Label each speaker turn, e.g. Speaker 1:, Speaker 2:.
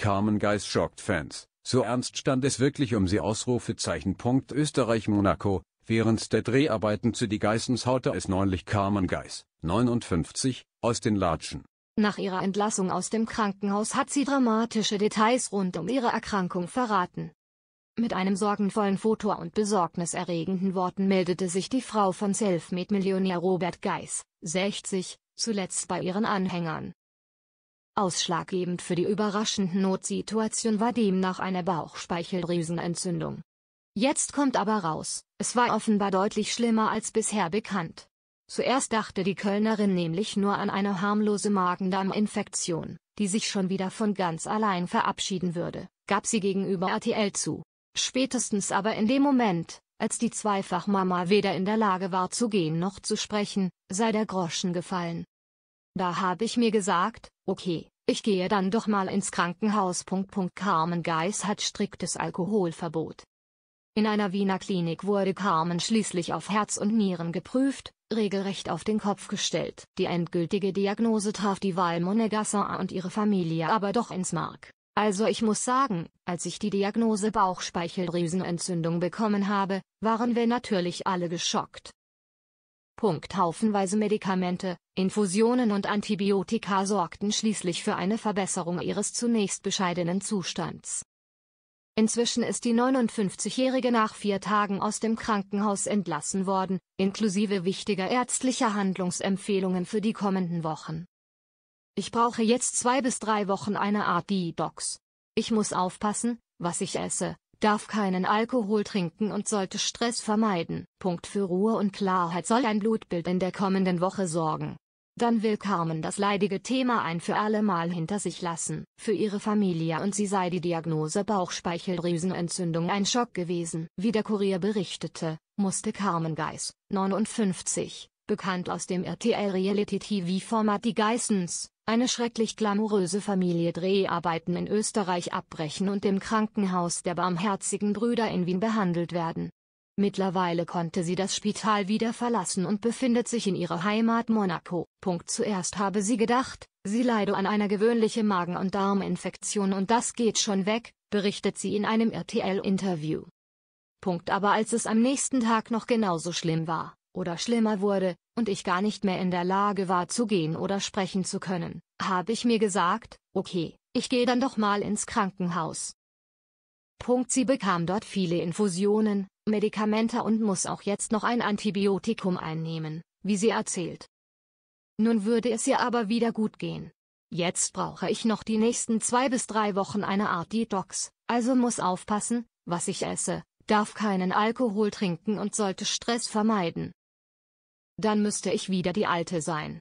Speaker 1: Carmen Geis schockt Fans, so ernst stand es wirklich um sie Ausrufezeichen. Österreich Monaco, während der Dreharbeiten zu Die Geissens haute es neulich Carmen Geiss, 59, aus den Latschen. Nach ihrer Entlassung aus dem Krankenhaus hat sie dramatische Details rund um ihre Erkrankung verraten. Mit einem sorgenvollen Foto und besorgniserregenden Worten meldete sich die Frau von Selfmade-Millionär Robert Geiss, 60, zuletzt bei ihren Anhängern. Ausschlaggebend für die überraschende Notsituation war demnach eine Bauchspeicheldrüsenentzündung. Jetzt kommt aber raus, es war offenbar deutlich schlimmer als bisher bekannt. Zuerst dachte die Kölnerin nämlich nur an eine harmlose Magendarminfektion, die sich schon wieder von ganz allein verabschieden würde, gab sie gegenüber RTL zu. Spätestens aber in dem Moment, als die Zweifachmama weder in der Lage war zu gehen noch zu sprechen, sei der Groschen gefallen. Da habe ich mir gesagt, okay, ich gehe dann doch mal ins Krankenhaus. Carmen Geis hat striktes Alkoholverbot. In einer Wiener Klinik wurde Carmen schließlich auf Herz und Nieren geprüft, regelrecht auf den Kopf gestellt. Die endgültige Diagnose traf die Valmone Gassin und ihre Familie aber doch ins Mark. Also ich muss sagen, als ich die Diagnose Bauchspeicheldrüsenentzündung bekommen habe, waren wir natürlich alle geschockt. Punkt haufenweise Medikamente, Infusionen und Antibiotika sorgten schließlich für eine Verbesserung ihres zunächst bescheidenen Zustands. Inzwischen ist die 59-Jährige nach vier Tagen aus dem Krankenhaus entlassen worden, inklusive wichtiger ärztlicher Handlungsempfehlungen für die kommenden Wochen. Ich brauche jetzt zwei bis drei Wochen eine Art Detox. Ich muss aufpassen, was ich esse, darf keinen Alkohol trinken und sollte Stress vermeiden. Punkt für Ruhe und Klarheit soll ein Blutbild in der kommenden Woche sorgen. Dann will Carmen das leidige Thema ein für alle Mal hinter sich lassen. Für ihre Familie und sie sei die Diagnose Bauchspeicheldrüsenentzündung ein Schock gewesen. Wie der Kurier berichtete, musste Carmen Geiss, 59, bekannt aus dem RTL-Reality-TV-Format Die Geissens, eine schrecklich glamouröse Familie Dreharbeiten in Österreich abbrechen und im Krankenhaus der Barmherzigen Brüder in Wien behandelt werden. Mittlerweile konnte sie das Spital wieder verlassen und befindet sich in ihrer Heimat Monaco. Punkt. Zuerst habe sie gedacht, sie leide an einer gewöhnlichen Magen- und Darminfektion und das geht schon weg, berichtet sie in einem RTL-Interview. Punkt. Aber als es am nächsten Tag noch genauso schlimm war, oder schlimmer wurde, und ich gar nicht mehr in der Lage war zu gehen oder sprechen zu können, habe ich mir gesagt, okay, ich gehe dann doch mal ins Krankenhaus. Punkt sie bekam dort viele Infusionen, Medikamente und muss auch jetzt noch ein Antibiotikum einnehmen, wie sie erzählt. Nun würde es ihr aber wieder gut gehen. Jetzt brauche ich noch die nächsten zwei bis drei Wochen eine Art Detox, also muss aufpassen, was ich esse, darf keinen Alkohol trinken und sollte Stress vermeiden. Dann müsste ich wieder die Alte sein,